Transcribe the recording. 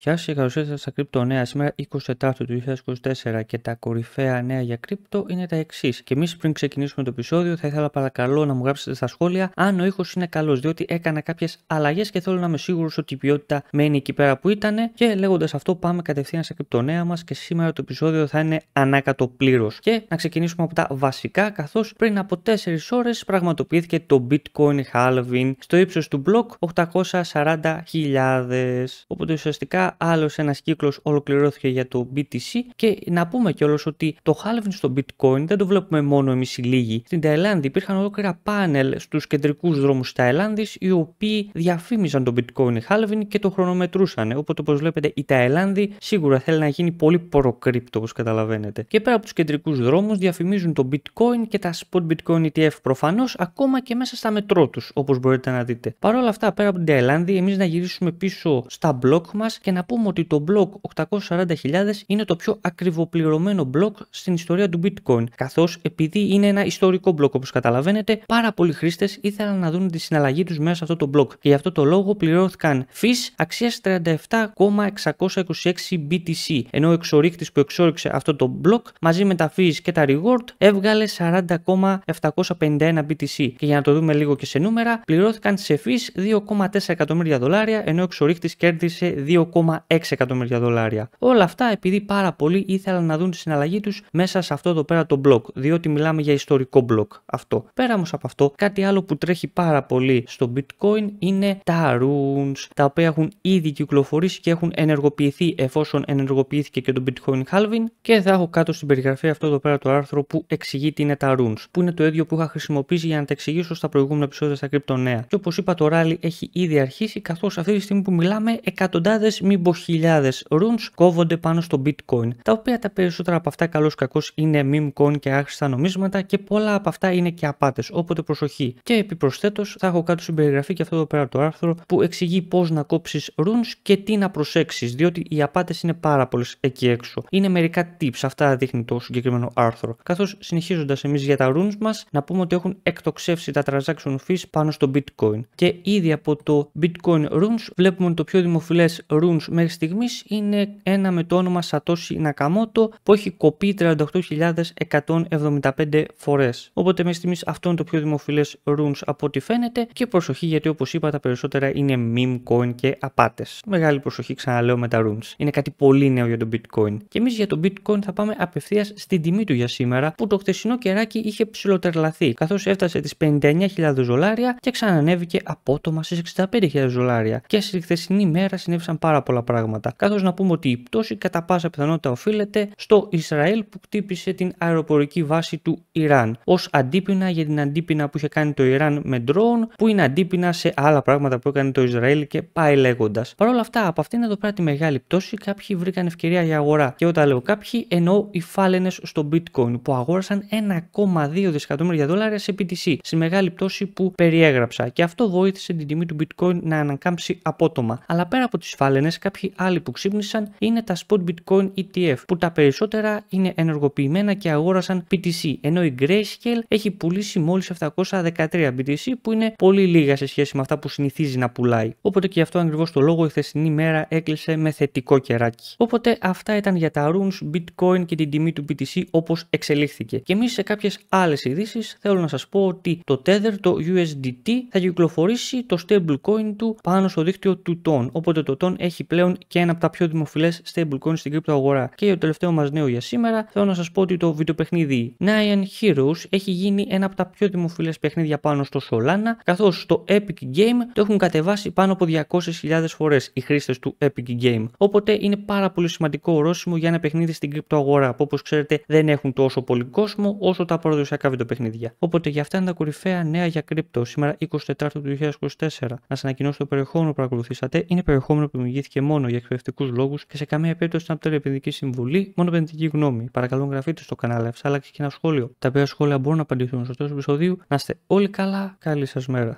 Γεια σα και καλώ ήρθατε στα κρυπτονέα Νέα. Σήμερα 24 του 2024 και τα κορυφαία νέα για κρύπτο είναι τα εξής. Και εμείς πριν ξεκινήσουμε το επεισόδιο, θα ήθελα παρακαλώ να μου γράψετε στα σχόλια αν ο ήχος είναι καλός, διότι έκανα κάποιες αλλαγές και θέλω να είμαι σίγουρος ότι η ποιότητα μένει εκεί πέρα που ήταν. Και λέγοντας αυτό, πάμε κατευθείαν στα κρυπτονέα Νέα μας και σήμερα το επεισόδιο θα είναι ανάκατο πλήρως. Και να ξεκινήσουμε από τα βασικά, καθώς πριν από 4 ώρες πραγματοποιήθηκε το Bitcoin Halving στο ύψος του block 840.000. Οπότε ουσιαστικά Άλλος άλλος ένας κύκλος ολοκληρώθηκε για το BTC και να πούμε κιόλας ότι το halving στο bitcoin δεν το βλέπουμε μόνο εμείς οι λίγοι. Στην Ταϊλάνδη υπήρχαν ολόκληρα πάνελ στους κεντρικούς δρόμους της Ταϊλάνδης οι οποίοι διαφήμιζαν το bitcoin halving και το χρονομετρούσαν. Οπότε όπως βλέπετε η Ταϊλάνδη σίγουρα θέλει να γίνει πολύ προκρύπτο όπως καταλαβαίνετε. Και πέρα από τους κεντρικούς δρόμους διαφημίζουν το bitcoin και τα spot bitcoin ETF προφανώς ακόμα και μέσα στα μετρό τους όπως μπορείτε να δείτε. Παρ' όλα αυτά πέρα από την Ταϊλάνδη εμείς να γυρίσουμε πίσω στα blog μας και να να πούμε ότι το μπλοκ 840.000 είναι το πιο ακριβοπληρωμένο μπλοκ στην ιστορία του bitcoin, καθώς επειδή είναι ένα ιστορικό μπλοκ όπως καταλαβαίνετε, πάρα πολλοί χρήστες ήθελαν να δουν τη συναλλαγή τους μέσα σε αυτό το μπλοκ και γι' αυτό το λόγο πληρώθηκαν fees αξίας 37,626 BTC, ενώ ο εξορίχτης που εξόριξε αυτό το μπλοκ μαζί με τα fees και τα reward έβγαλε 40,751 BTC και για να το δούμε λίγο και σε νούμερα πληρώθηκαν σε fees 2,4 εκατομμύρια δολάρια ενώ ο εξορίχτης κέρδισε 1,6 εκατομμύρια δολάρια. Όλα αυτά επειδή πάρα πολλοί ήθελαν να δουν τη συναλλαγή τους μέσα σε αυτό εδώ πέρα το μπλοκ, διότι μιλάμε για ιστορικό blog αυτό. Πέρα όμως από αυτό, κάτι άλλο που τρέχει πάρα πολύ στο bitcoin είναι τα runes, τα οποία έχουν ήδη κυκλοφορήσει και έχουν ενεργοποιηθεί εφόσον ενεργοποιήθηκε και το bitcoin halving και θα έχω κάτω στην περιγραφή αυτό εδώ πέρα το άρθρο που εξηγεί τι είναι τα runes, που είναι το ίδιο που είχα χρησιμοποιήσει για να τα εξηγήσω στα προηγούμενα επεισόδια στα κρυπτονέα. Και όπως είπα, το ράλι έχει ήδη αρχίσει, καθώς αυτή τη στιγμή που μιλάμε, εκατοντάδες, μη χιλιάδες runes κόβονται πάνω στο bitcoin, τα οποία τα περισσότερα από αυτά καλώς κακό είναι meme coin και άχρηστα νομίσματα και πολλά από αυτά είναι και απάτες, οπότε προσοχή. Και επιπροσθέτως θα έχω κάτω στην περιγραφή και αυτό εδώ πέρα το άρθρο που εξηγεί πώς να κόψεις runes και τι να προσέξεις, διότι οι απάτες είναι πάρα πολλές εκεί έξω. Είναι μερικά tips, αυτά δείχνει το συγκεκριμένο άρθρο. Καθώς συνεχίζοντας εμείς για τα runes μας να πούμε ότι έχουν εκτοξεύσει τα transaction fees πάνω στο bitcoin. Και ήδη από το bitcoin runes βλέπουμε το πιο δημοφιλές runes μέχρι στιγμής είναι ένα με το όνομα Satoshi Nakamoto που έχει κοπεί 38.175 φορές Οπότε μέχρι στιγμής αυτό είναι το πιο δημοφιλές, runes από ό,τι φαίνεται και προσοχή γιατί όπως είπα τα περισσότερα είναι meme coin και απάτες. Μεγάλη προσοχή ξαναλέω με τα runes. Είναι κάτι πολύ νέο για το bitcoin. Και εμείς για το bitcoin θα πάμε απευθείας στην τιμή του για σήμερα που το χτεσινό κεράκι είχε ψηλοτερλαθεί καθώς έφτασε τις 59.000 δολάρια και ξανανέβηκε απότομα στις 65.000 δολάρια. Και στη χθεσινή μέρα συνέβησαν πάρα πολλά άλλα πράγματα. Καθώς να πούμε ότι η πτώση κατά πάσα πιθανότητα οφείλεται στο Ισραήλ που χτύπησε την αεροπορική βάση του Ιράν ως αντίπεινα για την αντίπεινα που είχε κάνει το Ιράν με ντρόουν, που είναι αντίπεινα σε άλλα πράγματα που έκανε το Ισραήλ και πάει λέγοντας. Παρ' όλα αυτά, από αυτήν εδώ πέρα τη μεγάλη πτώση, κάποιοι βρήκαν ευκαιρία για αγορά. Και όταν λέω κάποιοι, εννοώ οι φάλαινες στο bitcoin που αγόρασαν 1,2 δισεκατομμύρια δολάρια σε BTC, στη μεγάλη πτώση που περιέγραψα. Και αυτό βοήθησε την τιμή του bitcoin να ανακάμψει απότομα. Αλλά πέρα από τις φάλαινες, κάποιοι άλλοι που ξύπνησαν είναι τα spot bitcoin ETF που τα περισσότερα είναι ενεργοποιημένα και αγόρασαν BTC ενώ η Grayscale έχει πουλήσει μόλις 713 BTC που είναι πολύ λίγα σε σχέση με αυτά που συνηθίζει να πουλάει. Οπότε και αυτό ακριβώς το λόγο η χθεσινή μέρα έκλεισε με θετικό κεράκι. Οπότε αυτά ήταν για τα runes, bitcoin και την τιμή του BTC όπως εξελίχθηκε. Και εμείς σε κάποιες άλλες ειδήσεις θέλω να σας πω ότι το Tether, το USDT θα κυκλοφορήσει το stablecoin του πάνω στο δίκτυο του TON. Οπότε το TON έχει πλέον πλέον και ένα από τα πιο δημοφιλές stablecoin στην κρυπτοαγορά. Και το τελευταίο μας νέο για σήμερα, θέλω να σας πω ότι το βιντεοπαιχνίδι Nine Heroes έχει γίνει ένα από τα πιο δημοφιλές παιχνίδια πάνω στο Solana, καθώς το Epic Game το έχουν κατεβάσει πάνω από 200.000 φορές οι χρήστες του Epic Game. Οπότε είναι πάρα πολύ σημαντικό ορόσημο για ένα παιχνίδι στην κρυπτοαγορά, που όπως ξέρετε δεν έχουν τόσο πολύ κόσμο όσο τα παραδοσιακά βιντεοπαιχνίδια. Οπότε για αυτά είναι τα κορυφαία νέα για κρυπτο σήμερα 24 του 2024. Να σας ανακοινώσω το περιεχόμενο που παρακολουθήσατε. Είναι περιεχόμενο που δημιουργήθηκε και μόνο για εκπαιδευτικούς λόγους και σε καμία περίπτωση να αποτελεί επενδυτική συμβουλή, μόνο επενδυτική γνώμη. Παρακαλώ, γραφείτε στο κανάλι, αλλά και ένα σχόλιο. Τα οποία σχόλια μπορούν να απαντηθούν στο τέλος του επεισόδου. Να είστε όλοι καλά. Καλή σας μέρα.